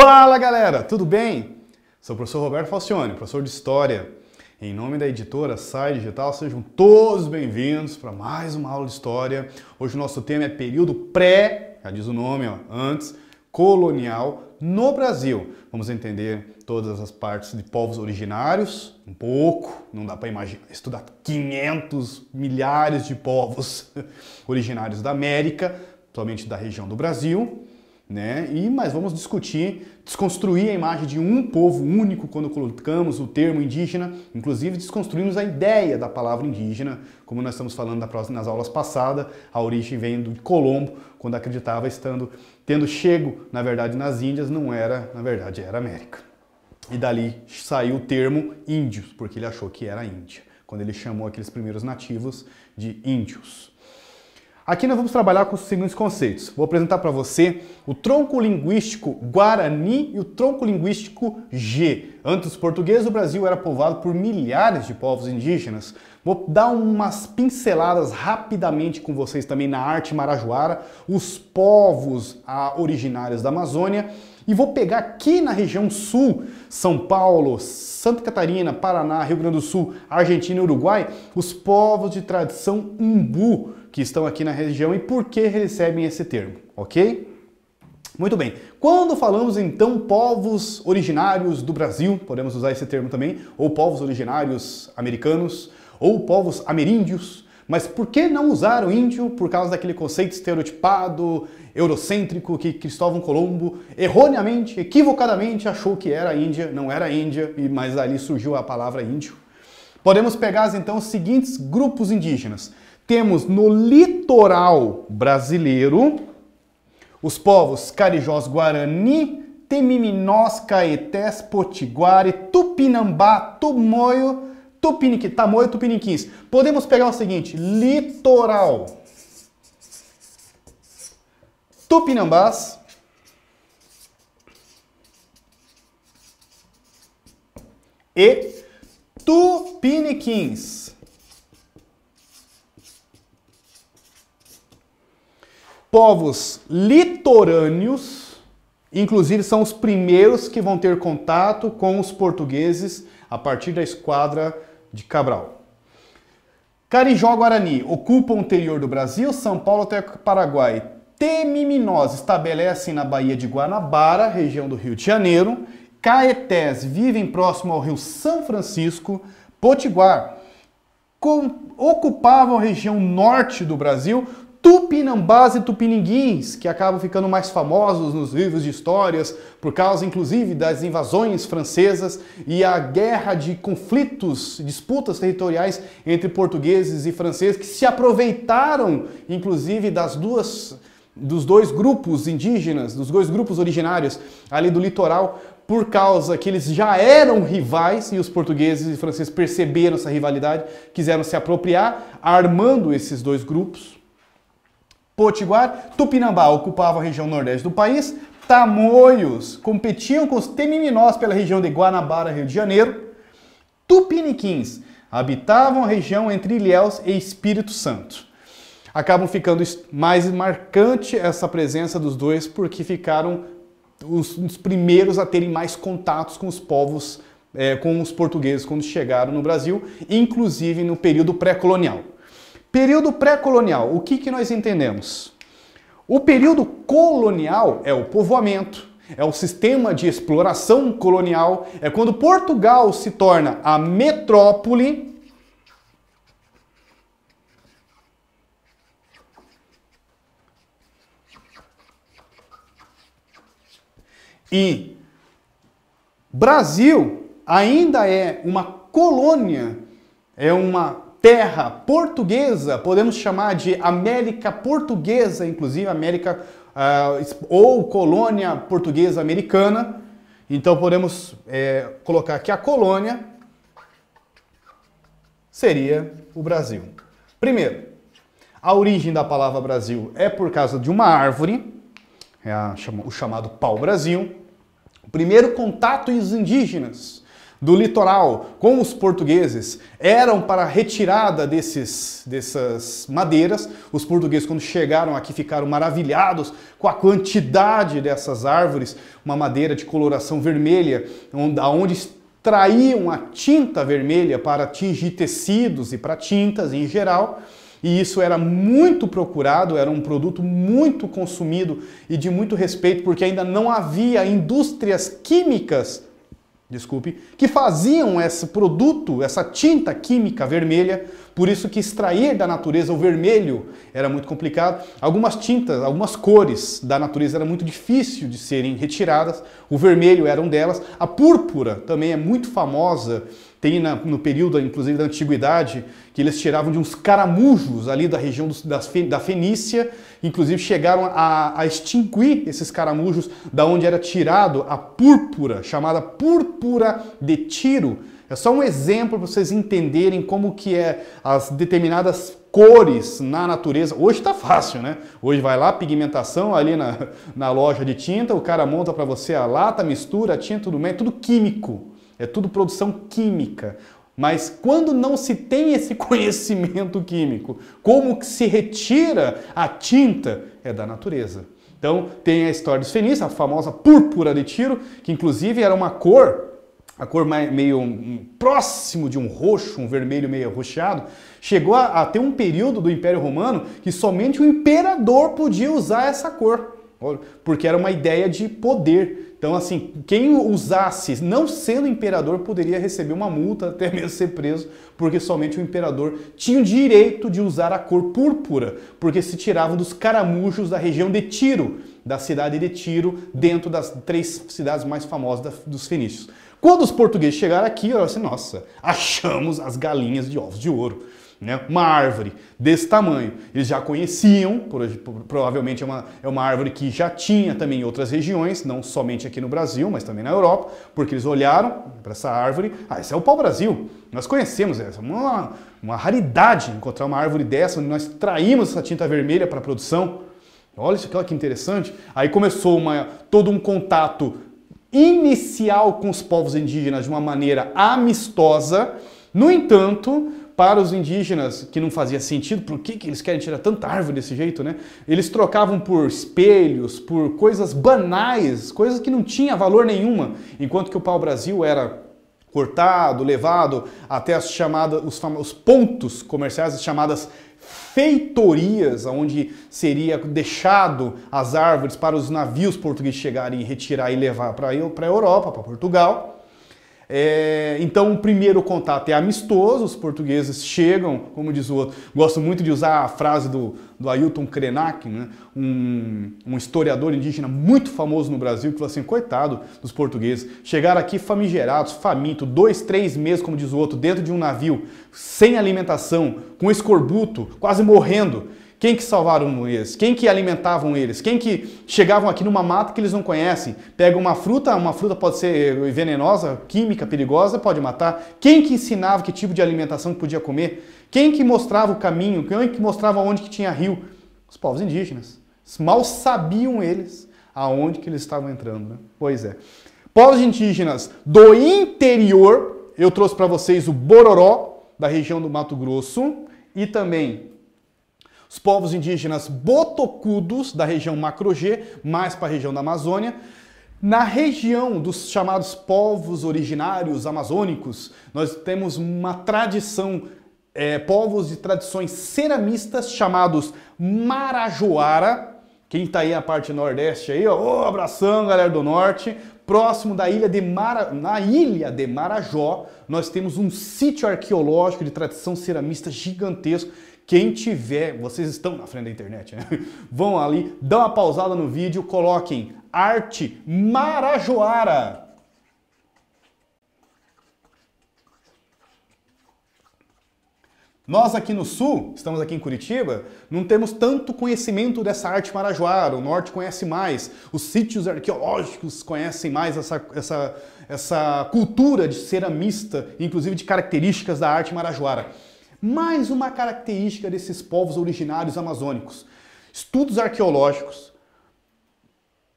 Fala galera, tudo bem? Sou o professor Roberto Falcione, professor de História. Em nome da editora Sai Digital, sejam todos bem-vindos para mais uma aula de História. Hoje o nosso tema é período pré, já diz o nome, ó, antes, colonial no Brasil. Vamos entender todas as partes de povos originários, um pouco, não dá para imaginar, estudar 500 milhares de povos originários da América, somente da região do Brasil né? E mas vamos discutir, desconstruir a imagem de um povo único quando colocamos o termo indígena, inclusive desconstruímos a ideia da palavra indígena, como nós estamos falando nas aulas passadas, a origem vem do Colombo, quando acreditava estando tendo chego, na verdade, nas Índias, não era, na verdade, era América. E dali saiu o termo índios, porque ele achou que era Índia, quando ele chamou aqueles primeiros nativos de índios. Aqui nós vamos trabalhar com os seguintes conceitos. Vou apresentar para você o tronco linguístico Guarani e o tronco linguístico G. Antes do português, o Brasil era povoado por milhares de povos indígenas. Vou dar umas pinceladas rapidamente com vocês também na arte marajoara, os povos ah, originários da Amazônia. E vou pegar aqui na região sul, São Paulo, Santa Catarina, Paraná, Rio Grande do Sul, Argentina e Uruguai, os povos de tradição umbu que estão aqui na região e por que recebem esse termo, ok? Muito bem. Quando falamos então povos originários do Brasil, podemos usar esse termo também, ou povos originários americanos, ou povos ameríndios, mas por que não usar o índio por causa daquele conceito estereotipado, eurocêntrico que Cristóvão Colombo erroneamente, equivocadamente achou que era a Índia, não era a Índia, mas ali surgiu a palavra índio? Podemos pegar então os seguintes grupos indígenas: temos no litoral brasileiro os povos carijós guarani, temiminós, caetés, potiguari, tupinambá, tumoio, tupiniqui, tamoio, tupiniquins. Podemos pegar o seguinte, litoral. Tupinambás, e Tupiniquins. povos litorâneos, inclusive, são os primeiros que vão ter contato com os portugueses a partir da esquadra de Cabral. Carijó Guarani ocupa o interior do Brasil, São Paulo até Paraguai. Temiminós estabelecem na Baía de Guanabara, região do Rio de Janeiro. Caetés vivem próximo ao Rio São Francisco. Potiguar com, ocupavam a região norte do Brasil, tupinambás e tupininguins, que acabam ficando mais famosos nos livros de histórias por causa, inclusive, das invasões francesas e a guerra de conflitos, disputas territoriais entre portugueses e franceses que se aproveitaram, inclusive, das duas dos dois grupos indígenas, dos dois grupos originários ali do litoral, por causa que eles já eram rivais e os portugueses e franceses perceberam essa rivalidade, quiseram se apropriar, armando esses dois grupos Potiguar, Tupinambá ocupava a região nordeste do país, Tamoios competiam com os Temiminós pela região de Guanabara, Rio de Janeiro, Tupiniquins habitavam a região entre Ilhéus e Espírito Santo. Acabam ficando mais marcante essa presença dos dois porque ficaram os, os primeiros a terem mais contatos com os povos, é, com os portugueses quando chegaram no Brasil, inclusive no período pré-colonial. Período pré-colonial, o que, que nós entendemos? O período colonial é o povoamento, é o sistema de exploração colonial, é quando Portugal se torna a metrópole E Brasil ainda é uma colônia, é uma terra portuguesa, podemos chamar de América Portuguesa, inclusive América uh, ou colônia portuguesa americana. Então podemos é, colocar que a colônia seria o Brasil. Primeiro, a origem da palavra Brasil é por causa de uma árvore, é a, o chamado pau-brasil. O primeiro contato dos indígenas do litoral com os portugueses eram para retirada desses, dessas madeiras. Os portugueses, quando chegaram aqui, ficaram maravilhados com a quantidade dessas árvores, uma madeira de coloração vermelha, onde extraíam a tinta vermelha para tingir tecidos e para tintas em geral. E isso era muito procurado, era um produto muito consumido e de muito respeito, porque ainda não havia indústrias químicas desculpe, que faziam esse produto, essa tinta química vermelha, por isso que extrair da natureza o vermelho era muito complicado. Algumas tintas, algumas cores da natureza era muito difícil de serem retiradas. O vermelho era um delas. A púrpura também é muito famosa tem na, no período, inclusive, da antiguidade, que eles tiravam de uns caramujos ali da região dos, das, da Fenícia, inclusive chegaram a, a extinguir esses caramujos, da onde era tirado a púrpura, chamada púrpura de Tiro. É só um exemplo para vocês entenderem como que é as determinadas cores na natureza. Hoje está fácil, né? Hoje vai lá, pigmentação ali na, na loja de tinta, o cara monta para você a lata, mistura, a tinta, tudo bem, tudo químico é tudo produção química. Mas quando não se tem esse conhecimento químico, como que se retira a tinta é da natureza. Então tem a história dos fenícios, a famosa púrpura de tiro, que inclusive era uma cor, a cor meio próximo de um roxo, um vermelho meio arroxeado, chegou a, a ter um período do Império Romano que somente o imperador podia usar essa cor, porque era uma ideia de poder. Então, assim, quem usasse, não sendo imperador, poderia receber uma multa, até mesmo ser preso, porque somente o imperador tinha o direito de usar a cor púrpura, porque se tiravam dos caramujos da região de Tiro, da cidade de Tiro, dentro das três cidades mais famosas dos fenícios. Quando os portugueses chegaram aqui, eu disse, assim, nossa, achamos as galinhas de ovos de ouro né? Uma árvore desse tamanho, eles já conheciam, provavelmente é uma, é uma árvore que já tinha também em outras regiões, não somente aqui no Brasil, mas também na Europa, porque eles olharam para essa árvore, ah, esse é o pau-brasil, nós conhecemos essa, é uma, uma raridade encontrar uma árvore dessa, onde nós traímos essa tinta vermelha para a produção. Olha isso aqui, que interessante. Aí começou uma, todo um contato inicial com os povos indígenas de uma maneira amistosa. No entanto, para os indígenas, que não fazia sentido, por que, que eles querem tirar tanta árvore desse jeito, né? Eles trocavam por espelhos, por coisas banais, coisas que não tinham valor nenhuma, enquanto que o pau-brasil era cortado, levado até as chamadas, os, famosos pontos comerciais, as chamadas feitorias, onde seria deixado as árvores para os navios portugueses chegarem, retirar e levar para a Europa, para Portugal. É, então, o primeiro contato é amistoso, os portugueses chegam, como diz o outro. Gosto muito de usar a frase do, do Ailton Krenak, né? um, um, historiador indígena muito famoso no Brasil, que falou assim: coitado dos portugueses, chegaram aqui famigerados, faminto, dois, três meses, como diz o outro, dentro de um navio, sem alimentação, com escorbuto, quase morrendo. Quem que salvaram eles? Quem que alimentavam eles? Quem que chegavam aqui numa mata que eles não conhecem? Pega uma fruta, uma fruta pode ser eh, venenosa, química, perigosa, pode matar. Quem que ensinava que tipo de alimentação que podia comer? Quem que mostrava o caminho? Quem que mostrava onde que tinha rio? Os povos indígenas. Mal sabiam eles aonde que eles estavam entrando. Né? Pois é. Povos indígenas do interior, eu trouxe para vocês o Bororó, da região do Mato Grosso, e também os povos indígenas botocudos da região Macrogê, mais para a região da Amazônia, na região dos chamados povos originários amazônicos, nós temos uma tradição, é, povos de tradições ceramistas chamados Marajoara, quem está aí na parte nordeste aí, ó, oh, abração galera do norte, próximo da ilha de Mara, na ilha de Marajó, nós temos um sítio arqueológico de tradição ceramista gigantesco quem tiver, vocês estão na frente da internet, né? Vão ali, dão uma pausada no vídeo, coloquem arte marajoara. Nós aqui no sul, estamos aqui em Curitiba, não temos tanto conhecimento dessa arte marajoara, o norte conhece mais, os sítios arqueológicos conhecem mais essa, essa, essa cultura de ceramista, inclusive de características da arte marajoara. Mais uma característica desses povos originários amazônicos. Estudos arqueológicos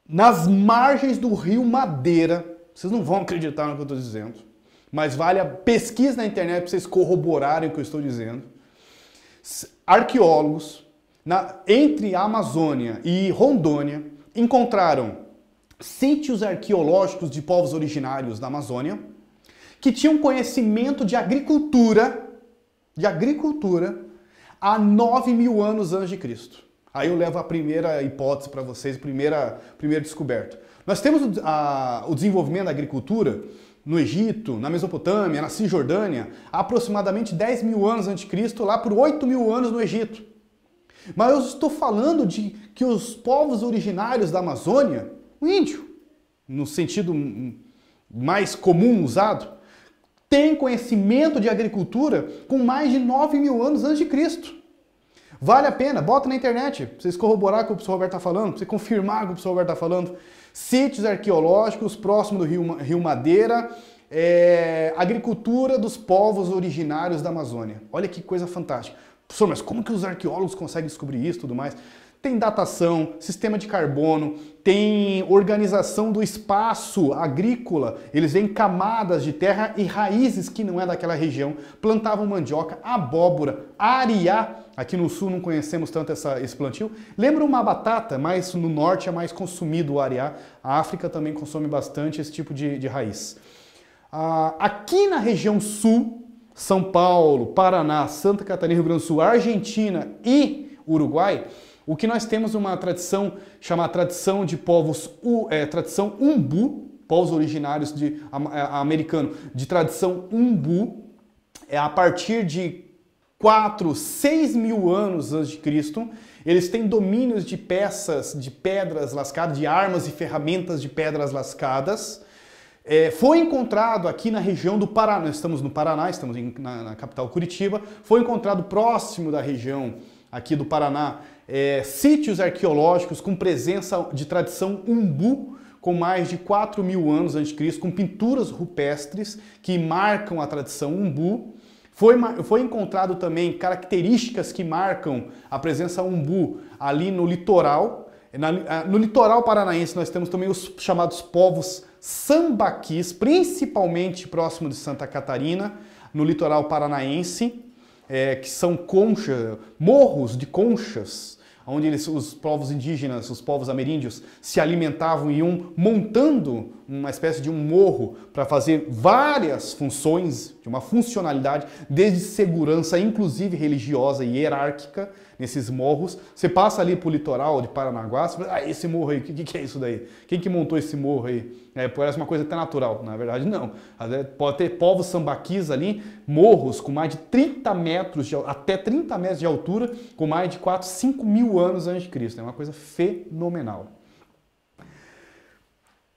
nas margens do rio Madeira, vocês não vão acreditar no que eu estou dizendo, mas vale a pesquisa na internet para vocês corroborarem o que eu estou dizendo. Arqueólogos na, entre a Amazônia e Rondônia encontraram sítios arqueológicos de povos originários da Amazônia que tinham conhecimento de agricultura de agricultura há 9 mil anos antes de Cristo. Aí eu levo a primeira hipótese para vocês, a primeira, primeira descoberta. Nós temos a, o desenvolvimento da agricultura no Egito, na Mesopotâmia, na Cisjordânia, há aproximadamente 10 mil anos antes de Cristo, lá por 8 mil anos no Egito. Mas eu estou falando de que os povos originários da Amazônia, o índio, no sentido mais comum usado, tem conhecimento de agricultura com mais de 9 mil anos antes de Cristo. Vale a pena, bota na internet, pra vocês corroborar o que o professor Roberto está falando, pra você confirmar o que o professor Roberto está falando. Sítios arqueológicos próximo do Rio, Rio Madeira, é, agricultura dos povos originários da Amazônia. Olha que coisa fantástica. Professor, mas como que os arqueólogos conseguem descobrir isso e tudo mais? Tem datação, sistema de carbono, tem organização do espaço agrícola, eles veem camadas de terra e raízes que não é daquela região, plantavam mandioca, abóbora, ariá, aqui no sul não conhecemos tanto essa, esse plantio, lembra uma batata, mas no norte é mais consumido o ariá, a África também consome bastante esse tipo de, de raiz. Ah, aqui na região sul, são Paulo, Paraná, Santa Catarina, Rio Grande do Sul, Argentina e Uruguai, o que nós temos uma tradição chamada tradição de povos, é, tradição umbu, povos originários de é, americano, de tradição umbu, é a partir de 4, 6 mil anos antes de Cristo, eles têm domínios de peças, de pedras lascadas, de armas e ferramentas de pedras lascadas. É, foi encontrado aqui na região do Paraná, nós estamos no Paraná, estamos em, na, na, capital Curitiba, foi encontrado próximo da região aqui do Paraná, é, sítios arqueológicos com presença de tradição umbu, com mais de 4 mil anos antes de Cristo, com pinturas rupestres que marcam a tradição umbu. Foi, foi encontrado também características que marcam a presença umbu ali no litoral. Ah, no litoral paranaense nós temos também os chamados povos sambaquis, principalmente próximo de Santa Catarina, no litoral paranaense é, que são conchas, morros de conchas, onde eles, os povos indígenas, os povos ameríndios, se alimentavam e iam montando uma espécie de um morro para fazer várias funções, de uma funcionalidade, desde segurança, inclusive religiosa e hierárquica, nesses morros. Você passa ali pro litoral de Paranaguá, você fala, ah, esse morro aí, o que, que é isso daí? Quem que montou esse morro aí? É, parece uma coisa até natural, na verdade não. Pode ter povos sambaquis ali, morros com mais de 30 metros, de, até 30 metros de altura, com mais de 4, 5 mil anos antes de Cristo. É uma coisa fenomenal.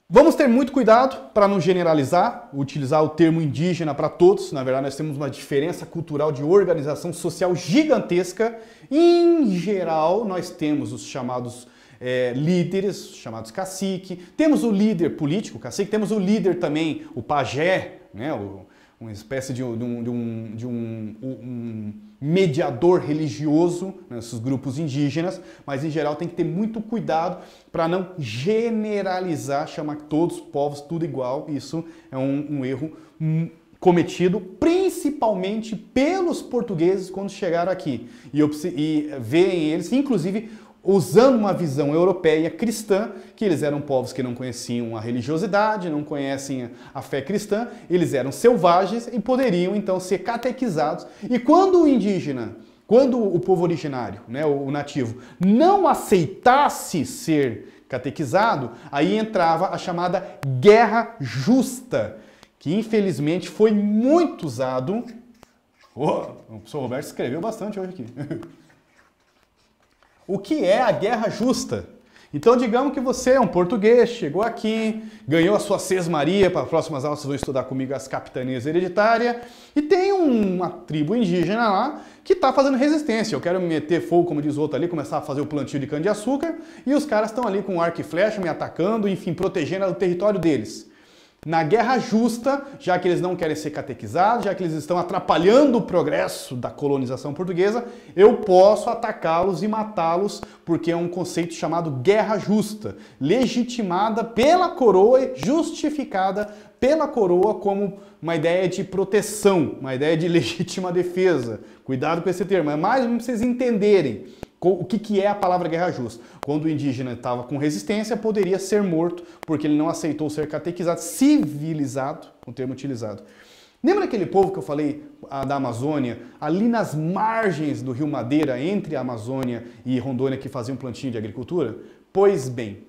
Vamos ter muito cuidado para não generalizar, utilizar o termo indígena para todos. Na verdade, nós temos uma diferença cultural de organização social gigantesca. Em geral, nós temos os chamados é, líderes, chamados cacique, temos o líder político, cacique, temos o líder também, o pajé, né? O, uma espécie de, um, de, um, de um, um mediador religioso, nesses né, grupos indígenas, mas em geral tem que ter muito cuidado para não generalizar, chamar todos os povos tudo igual. Isso é um, um erro hum, cometido principalmente pelos portugueses quando chegaram aqui e, e eh, veem eles, inclusive usando uma visão europeia cristã, que eles eram povos que não conheciam a religiosidade, não conhecem a fé cristã, eles eram selvagens e poderiam então ser catequizados. E quando o indígena, quando o povo originário, né, o nativo, não aceitasse ser catequizado, aí entrava a chamada guerra justa, que infelizmente foi muito usado. Oh, o professor Roberto escreveu bastante hoje aqui. o que é a guerra justa. Então, digamos que você é um português, chegou aqui, ganhou a sua sesmaria, para as próximas aulas vocês vão estudar comigo as capitanias hereditárias, e tem uma tribo indígena lá que está fazendo resistência. Eu quero me meter fogo, como diz o outro ali, começar a fazer o plantio de cana-de-açúcar, e os caras estão ali com arco e flecha me atacando, enfim, protegendo o território deles na guerra justa, já que eles não querem ser catequizados, já que eles estão atrapalhando o progresso da colonização portuguesa, eu posso atacá-los e matá-los, porque é um conceito chamado guerra justa, legitimada pela coroa e justificada pela coroa como uma ideia de proteção, uma ideia de legítima defesa. Cuidado com esse termo, é mais para vocês entenderem. O que, que é a palavra guerra justa? Quando o indígena estava com resistência, poderia ser morto porque ele não aceitou ser catequizado, civilizado, o termo utilizado. Lembra aquele povo que eu falei a, da Amazônia, ali nas margens do Rio Madeira, entre a Amazônia e Rondônia, que faziam plantio de agricultura? Pois bem,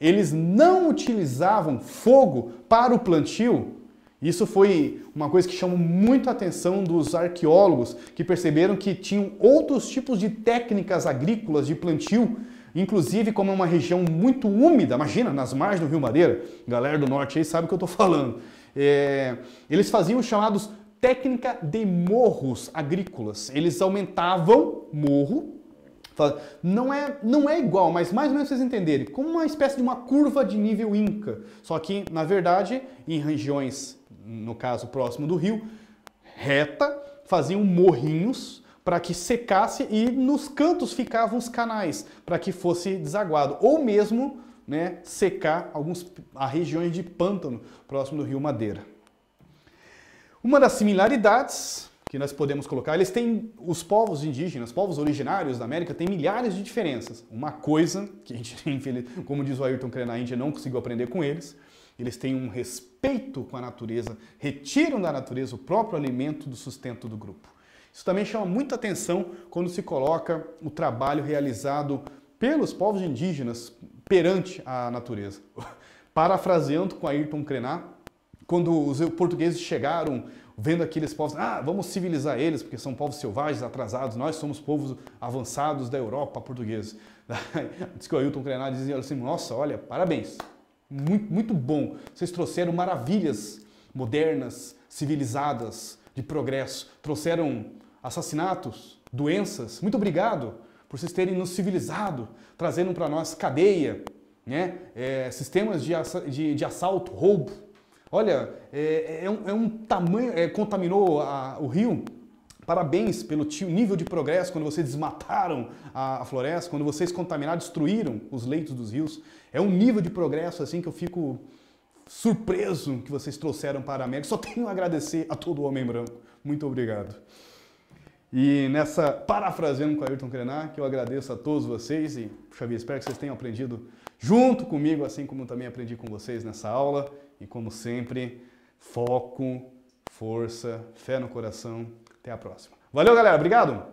eles não utilizavam fogo para o plantio isso foi uma coisa que chamou muito a atenção dos arqueólogos, que perceberam que tinham outros tipos de técnicas agrícolas de plantio, inclusive como é uma região muito úmida, imagina, nas margens do Rio Madeira, galera do norte aí sabe o que eu estou falando. É, eles faziam os chamados técnica de morros agrícolas. Eles aumentavam morro, não é, não é igual, mas mais ou menos vocês entenderem, como uma espécie de uma curva de nível Inca. Só que, na verdade, em regiões no caso próximo do rio, reta, faziam morrinhos para que secasse e nos cantos ficavam os canais para que fosse desaguado, ou mesmo né, secar algumas regiões de pântano próximo do rio Madeira. Uma das similaridades que nós podemos colocar, eles têm os povos indígenas, povos originários da América, têm milhares de diferenças. Uma coisa que a gente, como diz o Ayrton Krenak, a gente não conseguiu aprender com eles, eles têm um respeito respeito com a natureza, retiram da natureza o próprio alimento do sustento do grupo. Isso também chama muita atenção quando se coloca o trabalho realizado pelos povos indígenas perante a natureza. Parafraseando com Ayrton Krenar, quando os portugueses chegaram vendo aqueles povos, ah, vamos civilizar eles, porque são povos selvagens, atrasados, nós somos povos avançados da Europa portuguesa. Diz que o Ayrton Krenar dizia assim, nossa, olha, parabéns, muito, muito bom. Vocês trouxeram maravilhas modernas, civilizadas, de progresso. Trouxeram assassinatos, doenças. Muito obrigado por vocês terem nos civilizado, trazendo para nós cadeia, né? É, sistemas de, de, de, assalto, roubo. Olha, é, é, um, é um, tamanho, é, contaminou a, o rio Parabéns pelo nível de progresso quando vocês desmataram a, floresta, quando vocês contaminaram, destruíram os leitos dos rios. É um nível de progresso assim que eu fico surpreso que vocês trouxeram para a América. Só tenho a agradecer a todo homem branco. Muito obrigado. E nessa, parafraseando com Ayrton Krenak, eu agradeço a todos vocês e, puxa vida, espero que vocês tenham aprendido junto comigo, assim como também aprendi com vocês nessa aula. E como sempre, foco, força, fé no coração até a próxima. Valeu, galera. Obrigado.